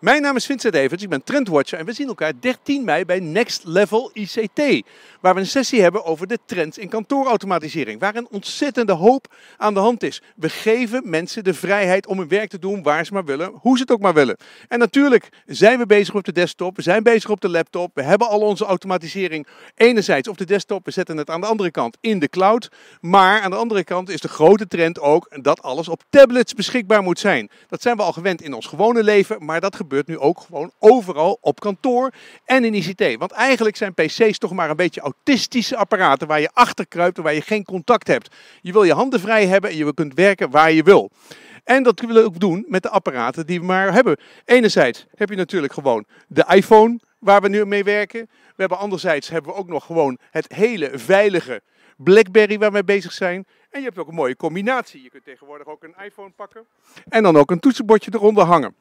Mijn naam is Vincent Evans, ik ben Trendwatcher en we zien elkaar 13 mei bij Next Level ICT. Waar we een sessie hebben over de trends in kantoorautomatisering, waar een ontzettende hoop aan de hand is. We geven mensen de vrijheid om hun werk te doen waar ze maar willen, hoe ze het ook maar willen. En natuurlijk zijn we bezig op de desktop, we zijn bezig op de laptop, we hebben al onze automatisering enerzijds op de desktop, we zetten het aan de andere kant in de cloud. Maar aan de andere kant is de grote trend ook dat alles op tablets beschikbaar moet zijn. Dat zijn we al gewend in ons gewone leven, maar dat gebeurt gebeurt nu ook gewoon overal op kantoor en in ICT. Want eigenlijk zijn PC's toch maar een beetje autistische apparaten waar je achter kruipt en waar je geen contact hebt. Je wil je handen vrij hebben en je kunt werken waar je wil. En dat willen we ook doen met de apparaten die we maar hebben. Enerzijds heb je natuurlijk gewoon de iPhone waar we nu mee werken. We hebben anderzijds hebben we ook nog gewoon het hele veilige BlackBerry waar we mee bezig zijn. En je hebt ook een mooie combinatie. Je kunt tegenwoordig ook een iPhone pakken en dan ook een toetsenbordje eronder hangen.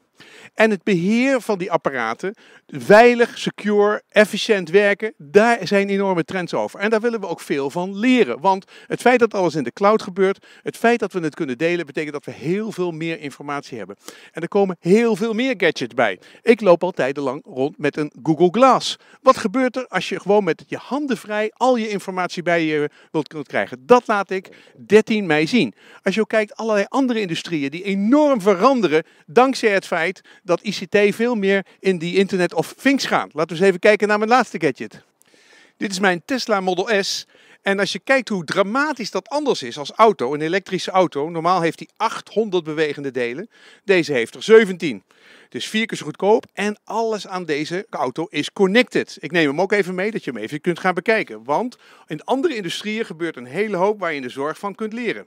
En het beheer van die apparaten, veilig, secure, efficiënt werken, daar zijn enorme trends over. En daar willen we ook veel van leren. Want het feit dat alles in de cloud gebeurt, het feit dat we het kunnen delen, betekent dat we heel veel meer informatie hebben. En er komen heel veel meer gadgets bij. Ik loop al tijdenlang rond met een Google Glass. Wat gebeurt er als je gewoon met je handen vrij al je informatie bij je wilt krijgen? Dat laat ik 13 mei zien. Als je ook kijkt, allerlei andere industrieën die enorm veranderen dankzij het feit dat ICT veel meer in die Internet of Things gaat. Laten we eens even kijken naar mijn laatste gadget. Dit is mijn Tesla Model S. En als je kijkt hoe dramatisch dat anders is als auto, een elektrische auto. Normaal heeft die 800 bewegende delen. Deze heeft er 17. Dus vier keer zo goedkoop. En alles aan deze auto is connected. Ik neem hem ook even mee, dat je hem even kunt gaan bekijken. Want in andere industrieën gebeurt een hele hoop waar je in de zorg van kunt leren.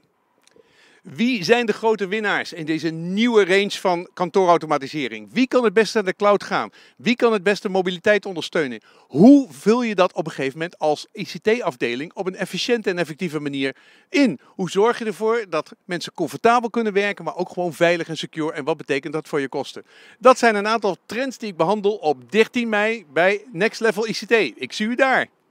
Wie zijn de grote winnaars in deze nieuwe range van kantoorautomatisering? Wie kan het beste naar de cloud gaan? Wie kan het beste mobiliteit ondersteunen? Hoe vul je dat op een gegeven moment als ICT-afdeling op een efficiënte en effectieve manier in? Hoe zorg je ervoor dat mensen comfortabel kunnen werken, maar ook gewoon veilig en secure? En wat betekent dat voor je kosten? Dat zijn een aantal trends die ik behandel op 13 mei bij Next Level ICT. Ik zie u daar.